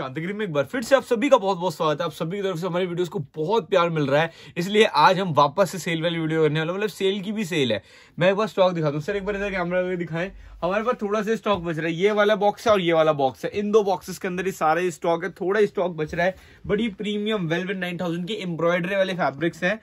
में एक बार फिर से आप सभी का बहुत बहुत स्वागत है आप सभी की तरफ से हमारी वीडियोस को बहुत प्यार मिल रहा है इसलिए आज हम वापस से सेल वाली वीडियो करने वाले मतलब सेल की भी सेल है मैं एक बार स्टॉक दिखा दूँ सर एक बार इधर कैमरा में दिखाएं हमारे पास थोड़ा सा स्टॉक बच रहा है ये वाला बॉक्स है और ये वाला बॉक्स है इन दो बॉक्सेस के अंदर ही सारे स्टॉक है थोड़ा स्टॉक बच रहा है बड़ी प्रीमियम वेलवेट नाइन के एम्ब्रॉयडरी वाले फैब्रिक्स है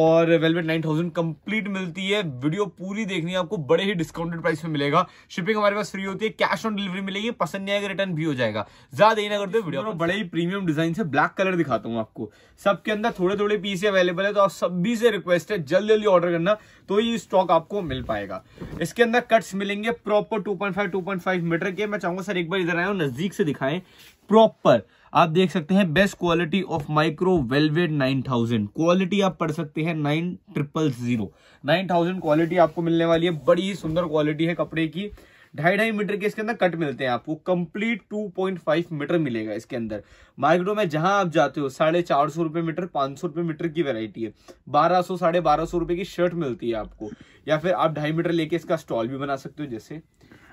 और वेलवेट नाइन थाउजेंड कंप्लीट मिलती है वीडियो पूरी देखनी है आपको बड़े ही डिस्काउंटेड प्राइस में मिलेगा शिपिंग हमारे पास फ्री होती है कैश ऑन डिलीवरी मिलेगी पसंद नहीं आएगा रिटर्न भी हो जाएगा ज्यादा ही ना करते वीडियो बड़े ही प्रीमियम डिजाइन से ब्लैक कलर दिखाता हूँ आपको सबके अंदर थोड़े थोड़े पीस अवेलेबल है तो आप सभी से रिक्वेस्ट है जल्द जल्दी ऑर्डर करना तो ये स्टॉक आपको मिल पाएगा इसके अंदर कट्स मिलेंगे proper two point five two point five metre के मैं चाहूंगा सर एक बार इधर आए नजदीक से दिखाएं प्रॉपर आप देख सकते हैं best quality of micro velvet nine thousand quality आप पढ़ सकते हैं nine triple zero nine thousand quality आपको मिलने वाली है बड़ी ही सुंदर क्वालिटी है कपड़े की ढाई ढाई मीटर के इसके अंदर कट मिलते हैं आपको कंप्लीट 2.5 मीटर मिलेगा इसके अंदर माइक्रो में जहां आप जाते हो साढ़े चार सौ रुपए मीटर पांच सौ रुपए मीटर की वैरायटी है बारह सौ साढ़े बारह सौ रुपए की शर्ट मिलती है आपको या फिर आप ढाई मीटर लेके इसका स्टॉल भी बना सकते हो जैसे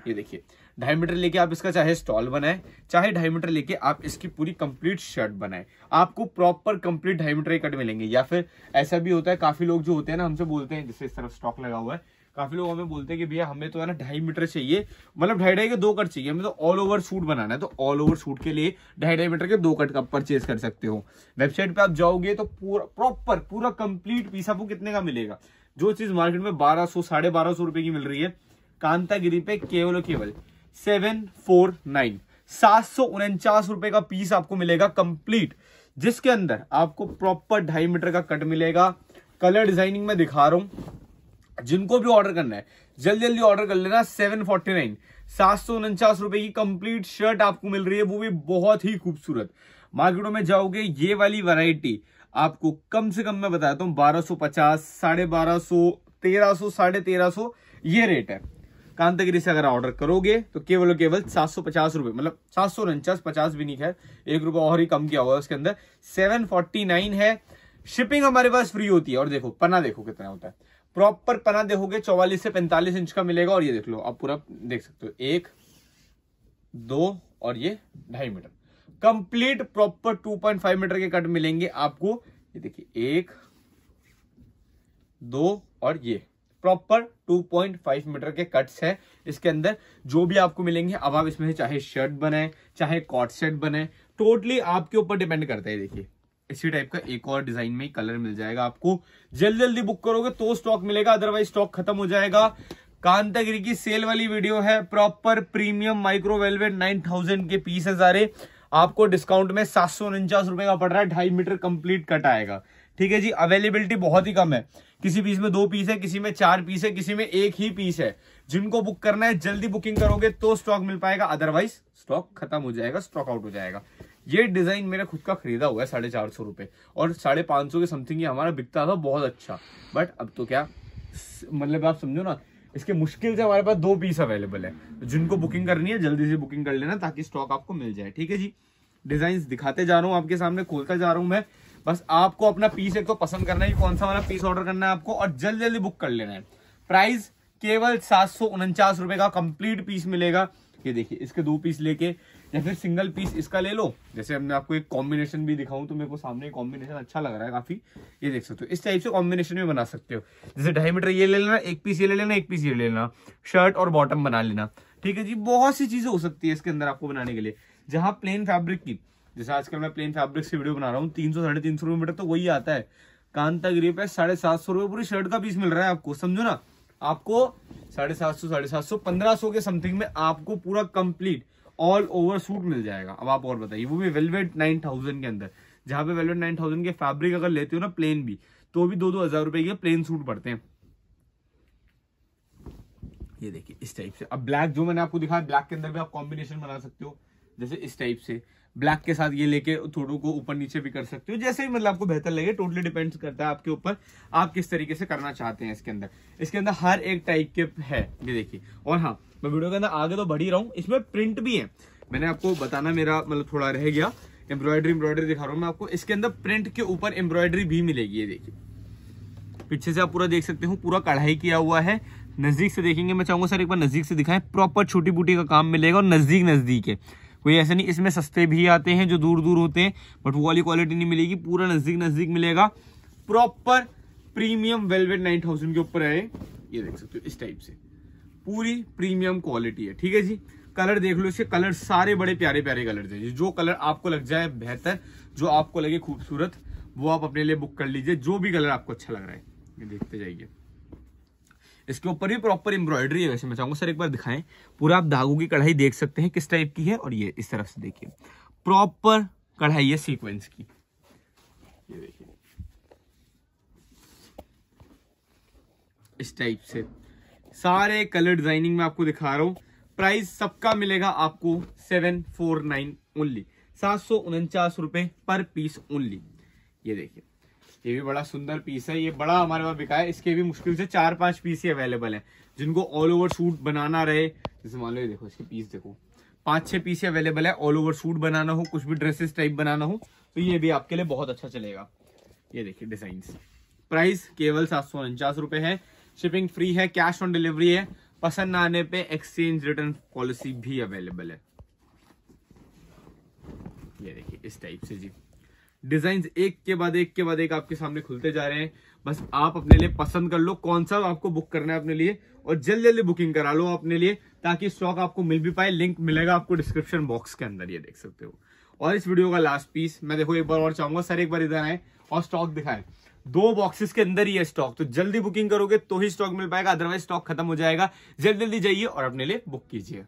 ये देखिए ढाई मीटर लेके आप इसका चाहे स्टॉल बनाए चाहे ढाई मीटर लेके आप इसकी पूरी कंप्लीट शर्ट बनाए आपको प्रॉपर कंप्लीट ढाई मीटर कट मिलेंगे या फिर ऐसा भी होता है काफी लोग जो होते हैं ना हमसे बोलते हैं जैसे इस तरफ स्टॉक लगा हुआ है काफी लोग हमें बोलते हैं कि भैया हमें तो है ना ढाई मीटर चाहिए मतलब ढाई ढाई के दो कट चाहिए हमें तो ऑल ओवर सूट बनाना है तो ऑल ओवर सूट के लिए ढाई ढाई मीटर के दो कट का परचेज कर सकते हो वेबसाइट पे आप जाओगे तो पूरा प्रॉपर पूरा कंप्लीट पीस आपको कितने का मिलेगा जो चीज मार्केट में बारह सौ साढ़े बारह सौ रुपए की मिल रही है कांतागिरी पे केवल और केवल सेवन फोर नाइन सात सौ उनचास रुपए का पीस आपको मिलेगा कंप्लीट जिसके अंदर आपको प्रॉपर ढाई मीटर का कट मिलेगा कलर डिजाइनिंग में दिखा रहा हूं जिनको भी ऑर्डर करना है जल्दी जल्दी ऑर्डर कर लेना सेवन फोर्टी नाइन सात सौ उनचास रुपए की कंप्लीट शर्ट आपको मिल रही है वो भी बहुत ही खूबसूरत मार्केटों में जाओगे ये वाली वैरायटी आपको कम से कम मैं बताता हूँ बारह सो पचास साढ़े बारह सो तेरह सो साढ़े तेरह सो ये रेट है कांतागिरी से अगर ऑर्डर करोगे तो केवल केवल सात सौ पचास रुपए मतलब सात सौ उनचास पचास भी नहीं खैर एक रुपए और ही कम किया हुआ है उसके अंदर सेवन फोर्टी नाइन है शिपिंग हमारे पास फ्री होती है और देखो पना देखो कितना होता है प्रॉपर पना देखोगे चौवालीस से पैंतालीस इंच का मिलेगा और ये देख लो आप पूरा देख सकते हो एक दो और ये ढाई मीटर कंप्लीट प्रॉपर 2.5 मीटर के कट मिलेंगे आपको ये देखिए एक दो और ये प्रॉपर 2.5 मीटर के कट्स हैं इसके अंदर जो भी आपको मिलेंगे अब आप इसमें से चाहे शर्ट बनाए चाहे कॉट सेट बनाए टोटली आपके ऊपर डिपेंड करता है देखिए इसी टाइप का एक और डिजाइन में कलर मिल जाएगा आपको जल्दी जल्दी बुक करोगे तो स्टॉक मिलेगा अदरवाइज स्टॉक खत्म हो जाएगा कांतागिरी की सेल वाली वीडियो है proper premium micro velvet nine के पीस है आपको डिस्काउंट में सात रुपए का पड़ रहा है ढाई मीटर कंप्लीट कट आएगा ठीक है जी अवेलेबिलिटी बहुत ही कम है किसी पीस में दो पीस है किसी में चार पीस है किसी में एक ही पीस है जिनको बुक करना है जल्दी बुकिंग करोगे तो स्टॉक मिल पाएगा अदरवाइज स्टॉक खत्म हो जाएगा स्टॉक आउट हो जाएगा ये डिजाइन मेरा खुद का खरीदा हुआ है साढ़े चार सौ रुपए और साढ़े पांच सौ के समथिंग हमारा बिकता था बहुत अच्छा बट अब तो क्या मतलब आप समझो ना इसके मुश्किल से हमारे पास दो पीस अवेलेबल है जिनको बुकिंग करनी है जल्दी से बुकिंग कर लेना ताकि स्टॉक आपको मिल जाए ठीक है जी डिजाइन दिखाते जा रहा हूँ आपके सामने खोलता जा रहा हूँ मैं बस आपको अपना पीस एक तो पसंद करना है कौन सा वाला पीस ऑर्डर करना है आपको और जल्द जल्दी बुक कर लेना है प्राइस केवल सात सौ उनचास रुपए का कंप्लीट पीस मिलेगा ये देखिए इसके दो पीस लेके या फिर सिंगल पीस इसका ले लो जैसे हमने आपको एक कॉम्बिनेशन भी दिखाऊं तो मेरे को सामने कॉम्बिनेशन अच्छा लग रहा है काफी ये देख सकते हो इस टाइप से कॉम्बिनेशन में बना सकते हो जैसे ढाई मीटर ये ले लेना एक पीस ये ले लेना एक पीस ये ले लेना शर्ट और बॉटम बना लेना ठीक है जी बहुत सी चीजें हो सकती है इसके अंदर आपको बनाने के लिए जहां प्लेन फैब्रिक की जैसे आजकल मैं प्लेन फैब्रिक से वीडियो बना रहा हूँ तीन सौ साढ़े तीन सौ रुपये मीटर तो वही आता है कांता कांतागिरी है साढ़े सात सौ रुपये पूरी शर्ट का पीस मिल रहा है आपको समझो ना आपको साढ़े सात सौ साढ़े सात सौ पंद्रह सौ के समथिंग में आपको पूरा कंप्लीट ऑल ओवर सूट मिल जाएगा अब आप और बताइए वो भी वेलवेट नाइन थाउजेंड के अंदर जहाँ पे वेलवेट नाइन थाउजेंड के फैब्रिक अगर लेते हो ना प्लेन भी तो भी दो दो हजार रुपए के प्लेन सूट पड़ते हैं ये देखिए इस टाइप से अब ब्लैक जो मैंने आपको दिखाया ब्लैक के अंदर भी आप कॉम्बिनेशन बना सकते हो जैसे इस टाइप से ब्लैक के साथ ये लेके थोड़ो को ऊपर नीचे भी कर सकते हो जैसे भी मतलब आपको बेहतर लगे टोटली डिपेंड्स करता है आपके ऊपर आप किस तरीके से करना चाहते हैं इसके अंदर इसके अंदर हर एक टाइप के है ये देखिए और हाँ मैं वीडियो के अंदर आगे तो बढ़ ही रहा हूँ इसमें प्रिंट भी है मैंने आपको बताना मेरा मतलब थोड़ा रह गया एम्ब्रॉयडरी एम्ब्रॉयडरी दिखा रहा हूँ मैं आपको इसके अंदर प्रिंट के ऊपर एम्ब्रॉयडरी भी मिलेगी ये देखिए पीछे से आप पूरा देख सकते हो पूरा कढ़ाई किया हुआ है नज़दीक से देखेंगे मैं चाहूंगा सर एक बार नज़दीक से दिखाएं प्रॉपर छोटी बूटी का काम मिलेगा और नज़दीक नज़दीक है कोई ऐसे नहीं इसमें सस्ते भी आते हैं जो दूर दूर होते हैं बट वो वाली क्वालिटी नहीं मिलेगी पूरा नज़दीक नज़दीक मिलेगा proper premium velvet nine thousand के ऊपर है ये देख सकते हो इस टाइप से पूरी प्रीमियम क्वालिटी है ठीक है जी कलर देख लो इसके कलर सारे बड़े प्यारे प्यारे कलर हैं जो कलर आपको लग जाए बेहतर जो आपको लगे खूबसूरत वो आप अपने लिए बुक कर लीजिए जो भी कलर आपको अच्छा लग रहा है ये देखते जाइए इसके ऊपर भी प्रॉपर एम्ब्रॉयडरी है वैसे मैं चाहूंगा सर एक बार दिखाएं पूरा आप धागों की कढ़ाई देख सकते हैं किस टाइप की है और ये इस तरफ से देखिए प्रॉपर कढ़ाई है सीक्वेंस की ये देखिए इस टाइप से सारे कलर डिजाइनिंग में आपको दिखा रहा हूं प्राइस सबका मिलेगा आपको सेवन फोर नाइन ओनली सात सौ उनचास रुपए पर पीस ओनली ये देखिए ये भी बड़ा सुंदर पीस है ये बड़ा हमारे पास बिका है इसके भी मुश्किल से चार पांच पीस ही अवेलेबल है जिनको ऑल ओवर सूट बनाना रहे जैसे मान लो ये देखो इसके पीस देखो पांच छह पीस अवेलेबल है ऑल ओवर सूट बनाना हो कुछ भी ड्रेसेस टाइप बनाना हो तो ये भी आपके लिए बहुत अच्छा चलेगा ये देखिए डिजाइन प्राइस केवल सात सौ उनचास रुपए है शिपिंग फ्री है कैश ऑन डिलीवरी है पसंद ना आने पे एक्सचेंज रिटर्न पॉलिसी भी अवेलेबल है ये देखिए इस टाइप से जी डिजाइन एक के बाद एक के बाद एक आपके सामने खुलते जा रहे हैं बस आप अपने लिए पसंद कर लो कौन सा आपको बुक करना है अपने लिए और जल्दी जल्दी बुकिंग करा लो अपने लिए ताकि स्टॉक आपको मिल भी पाए लिंक मिलेगा आपको डिस्क्रिप्शन बॉक्स के अंदर ये देख सकते हो और इस वीडियो का लास्ट पीस मैं देखो एक बार और चाहूंगा सर एक बार इधर आए और स्टॉक दिखाएं दो बॉक्सेस के अंदर ही है स्टॉक तो जल्दी बुकिंग करोगे तो ही स्टॉक मिल पाएगा अदरवाइज स्टॉक खत्म हो जाएगा जल्दी जल्दी जाइए और अपने लिए बुक कीजिए